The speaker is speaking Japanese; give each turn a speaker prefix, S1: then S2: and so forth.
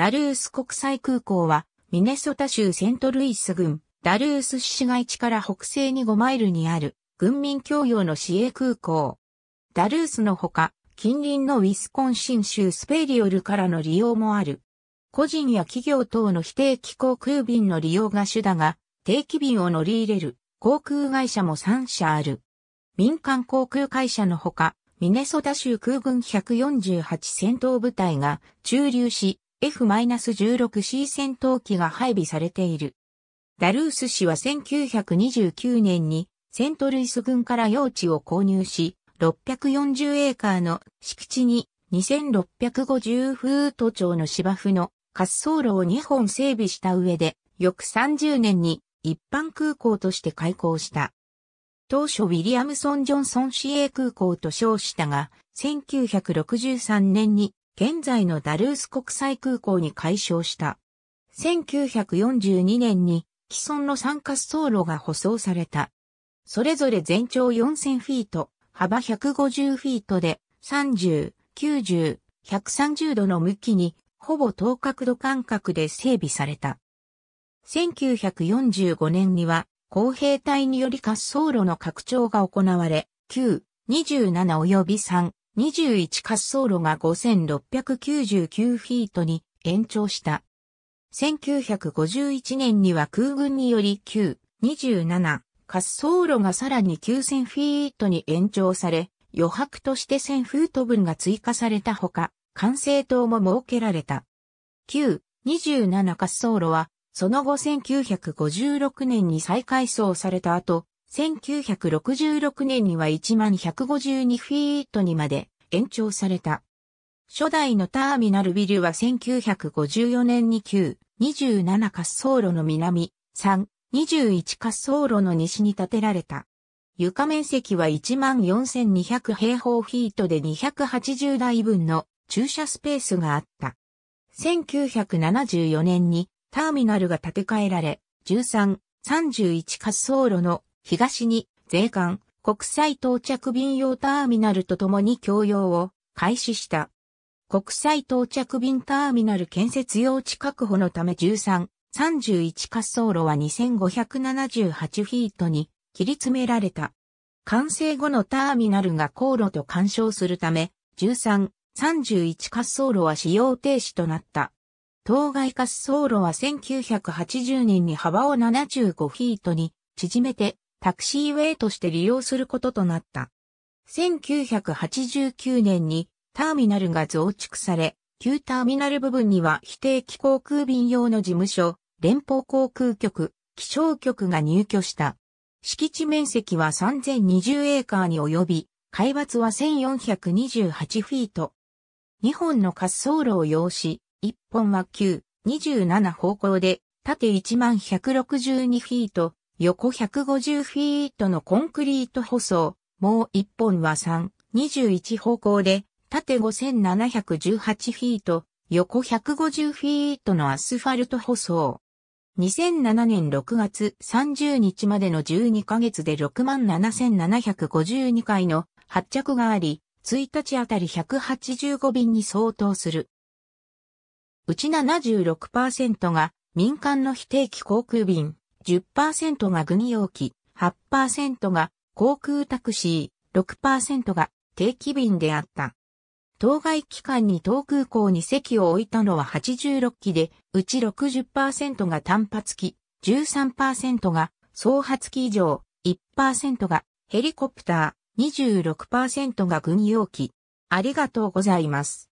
S1: ダルース国際空港は、ミネソタ州セントルイス郡、ダルース市街地から北西に5マイルにある、軍民共用の市営空港。ダルースのほか、近隣のウィスコンシン州スペリオルからの利用もある。個人や企業等の非定期航空便の利用が主だが、定期便を乗り入れる航空会社も3社ある。民間航空会社のほか、ミネソタ州空軍148戦闘部隊が駐留し、F-16C 戦闘機が配備されている。ダルース氏は1929年にセントルイス軍から用地を購入し、640エーカーの敷地に2650フート町の芝生の滑走路を2本整備した上で、翌30年に一般空港として開港した。当初ウィリアムソン・ジョンソン市営空港と称したが、1963年に現在のダルース国際空港に改称した。1942年に既存の3滑走路が舗装された。それぞれ全長4000フィート、幅150フィートで30、90、130度の向きにほぼ等角度間隔で整備された。1945年には公平隊により滑走路の拡張が行われ、9、27及び3、21滑走路が5699フィートに延長した。1951年には空軍により9、27滑走路がさらに9000フィートに延長され、余白として1000フート分が追加されたほか、管制塔も設けられた。9、27滑走路は、その後1956年に再改装された後、1966年には1152フィートにまで延長された。初代のターミナルビルは1954年に9、27滑走路の南、3、21滑走路の西に建てられた。床面積は14,200平方フィートで280台分の駐車スペースがあった。1974年にターミナルが建て替えられ、13、31滑走路の東に税関、国際到着便用ターミナルとともに供用を開始した。国際到着便ターミナル建設用地確保のため13、31滑走路は2578フィートに切り詰められた。完成後のターミナルが航路と干渉するため、13、31滑走路は使用停止となった。当該滑走路は1980年に幅を75フィートに縮めてタクシーウェイとして利用することとなった。1989年にターミナルが増築され、旧ターミナル部分には非定期航空便用の事務所、連邦航空局、気象局が入居した。敷地面積は3020エーカーに及び、海抜は1428フィート。2本の滑走路を要し、1本は9、27方向で、縦1162フィート、横150フィートのコンクリート舗装、もう1本は3、21方向で、縦5718フィート、横150フィートのアスファルト舗装。2007年6月30日までの12ヶ月で67,752回の発着があり、1日あたり185便に相当する。うち76%が民間の非定期航空便。10%が軍用機、8%が航空タクシー、6%が定期便であった。当該機関に当空港に席を置いたのは86機で、うち60%が単発機、13%が総発機以上、1%がヘリコプター、26%が軍用機。ありがとうございます。